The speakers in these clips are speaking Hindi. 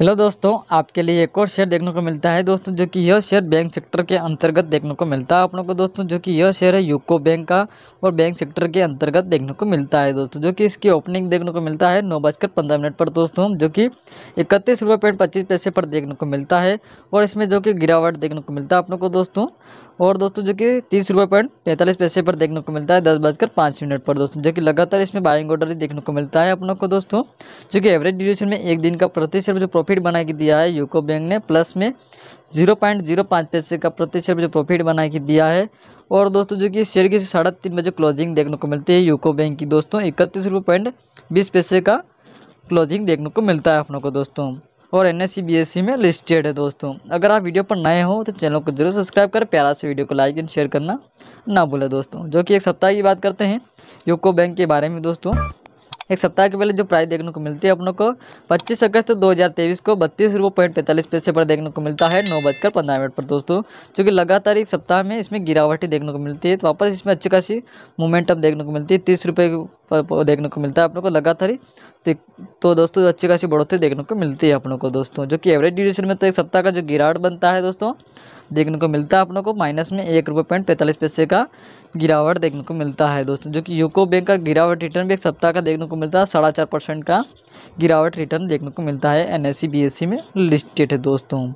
हेलो दोस्तों आपके लिए एक और शेयर देखने को मिलता है दोस्तों जो कि यह शेयर बैंक सेक्टर के अंतर्गत देखने को मिलता है आप लोग को दोस्तों जो कि यह शेयर है यूको बैंक का और बैंक सेक्टर के अंतर्गत देखने को मिलता है दोस्तों जो कि इसकी ओपनिंग देखने को मिलता है नौ बजकर पंद्रह मिनट पर दोस्तों जो कि इकतीस रुपये पॉइंट पच्चीस पैसे पर देखने को मिलता है और इसमें जो कि गिरावट देखने को मिलता है आप लोग को दोस्तों और दोस्तों जो कि तीस रुपये पॉइंट तैंतालीस पैसे पर देखने को मिलता है दस बजकर पाँच मिनट पर दोस्तों जो कि लगातार इसमें बाइंग ऑर्डर देखने को मिलता है अपनों को दोस्तों जो कि एवरेज ड्यूरेशन में एक दिन का प्रतिशत जो प्रॉफिट बना के दिया है यूको बैंक ने प्लस में जीरो पॉइंट जीरो पाँच पैसे का प्रतिशत जो प्रॉफिट बना के दिया है और दोस्तों जो कि शेयर की साढ़े तीन बजे क्लोजिंग देखने को मिलती है यूको बैंक की दोस्तों इकतीस रुपये पॉइंट बीस पैसे का क्लोजिंग देखने को मिलता है अपनों को दोस्तों और एन एस में लिस्टेड है दोस्तों अगर आप वीडियो पर नए हो तो चैनल को जरूर सब्सक्राइब करें प्यारा से वीडियो को लाइक एंड शेयर करना ना भूलें दोस्तों जो कि एक सप्ताह की बात करते हैं यूको बैंक के बारे में दोस्तों एक सप्ताह के पहले जो प्राइस देखने को मिलती है अपनों को 25 अगस्त 2023 को बत्तीस रुपये पॉइंट पैंतालीस पैसे पर देखने को मिलता है नौ बजकर पंद्रह मिनट पर दोस्तों क्योंकि लगातार एक सप्ताह में इसमें ही देखने को मिलती है तो वापस इसमें अच्छी खासी मोमेंटम देखने को मिलती है तीस रुपये देखने को मिलता है अपने को लगातार ही तो, तो दोस्तों अच्छी खासी बढ़ोतरी देखने को मिलती है अपने को दोस्तों जो कि एवरेज ड्यूरेशन में तो एक सप्ताह का जो गिरावट बनता है दोस्तों देखने को मिलता है अपने को माइनस में एक रुपये पॉइंट पैंतालीस पैसे का गिरावट देखने को मिलता है दोस्तों जो कि यूको बैंक का गिरावट रिटर्न भी एक सप्ताह का देखने को मिलता है साढ़ा चार परसेंट का गिरावट रिटर्न देखने को मिलता है एन एस e, e में लिस्टेड है दोस्तों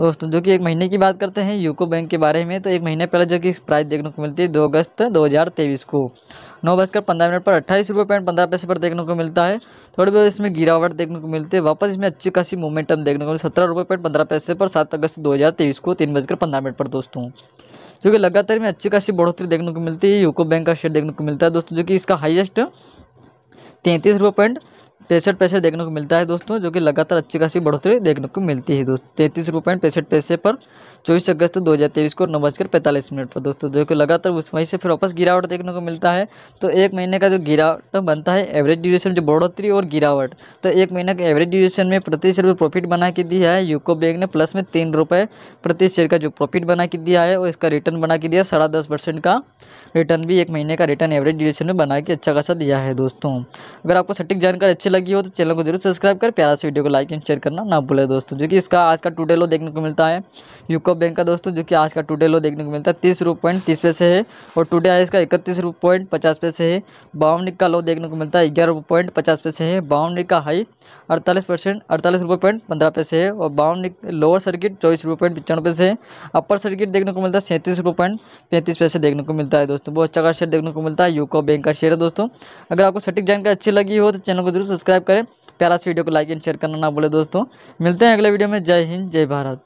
दोस्तों जो कि एक महीने की बात करते हैं यूको बैंक के बारे में तो एक महीने पहले जो कि प्राइस देखने को मिलती है दो अगस्त दो को नौ बजकर पंद्रह मिनट पर अट्ठाईस रुपये पॉइंट पंद्रह पैसे पर देखने को मिलता है थोड़ी बहुत इसमें गिरावट देखने को मिलती है वापस इसमें अच्छी खासी मोमेंटम देखने को मिलती है सत्रह रुपये पॉइंट पंद्रह पैसे पर सात अगस्त दो हज़ार तेईस को तीन बजकर पंद्रह मिनट पर दोस्तों जो कि लगातार में अच्छी खासी बढ़ोतरी देखने को मिलती है यूको बैंक का शेयर देखने को मिलता है दोस्तों जो कि इसका हाइएस्ट तैंतीस रुपये पॉइंट पैंसठ पैसे देखने को मिलता है दोस्तों जो कि लगातार अच्छी खासी बढ़ोतरी देखने को मिलती है दोस्तों तैंतीस रुपये पैंसठ पैसे पर चौबीस अगस्त दो हज़ार तेईस को नौ बजकर पैंतालीस मिनट पर दोस्तों जो कि लगातार उस वहीं से फिर वापस गिरावट देखने को मिलता है तो एक महीने का जो गिरावट बनता है एवरेज ड्यूरेशन जो बढ़ोतरी और गिरावट तो एक महीने के एवरेज ड्यूरेशन में प्रति शेयर पर प्रॉफिट बना के दिया है यूको बैंक ने प्लस में तीन रुपये प्रति शेयर का जो प्रॉफिट बना के दिया है और इसका रिटर्न बना के दिया साढ़ा दस परसेंट का रिटर्न भी एक महीने का रिटर्न एवरेज ड्यूरेशन में बना के अच्छा खासा दिया है दोस्तों अगर आपको सटीक जानकारी अच्छी लगी लगी हो तो चैनल को जरूर सब्सक्राइब कर प्यारा से वीडियो को लाइक एंड शेयर करना ना भूले दोस्तों जो कि इसका आज का टूडे लो देखने को मिलता है यूको बैंक का दोस्तों जो कि आज का टूडे लो देखने को मिलता है तीस रुपये पॉइंट तीस पैसे है और टूडे आज का इकतीस रुपये पॉइंट पचास पैसे है बावन का लो देखने को मिलता है ग्यारह रुपये पॉइंट पचास पैसे है बावन का हाई अड़तालीस परसेंट अड़तालीस रुपये पॉइंट पंद्रह पैसे है और बावन लोअर सर्किट चौबीस रुपये पॉइंट पचानवे पैसे है अपर सर्किट देखने को मिलता है सैंतीस रुपये पॉइंट पैंतीस पैसे देखने को मिलता है दोस्तों बहुत अच्छा का शेयर देखने को मिलता है यूको बैंक का शेयर है दोस्तों अगर आपको सटीक जानकारी अच्छी लगी हो तो चैनल को जरूर सब्सक्राइब सब्सक्राइब करें प्यारा से वीडियो को लाइक एंड शेयर करना ना बोले दोस्तों मिलते हैं अगले वीडियो में जय हिंद जय भारत